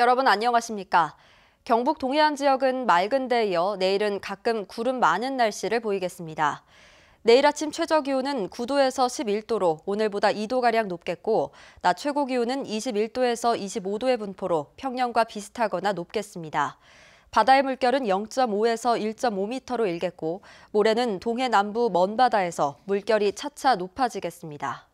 여러분 안녕하십니까? 경북 동해안 지역은 맑은 데 이어 내일은 가끔 구름 많은 날씨를 보이겠습니다. 내일 아침 최저 기온은 9도에서 11도로 오늘보다 2도가량 높겠고, 낮 최고 기온은 21도에서 25도의 분포로 평년과 비슷하거나 높겠습니다. 바다의 물결은 0.5에서 1.5m로 일겠고, 모레는 동해 남부 먼 바다에서 물결이 차차 높아지겠습니다.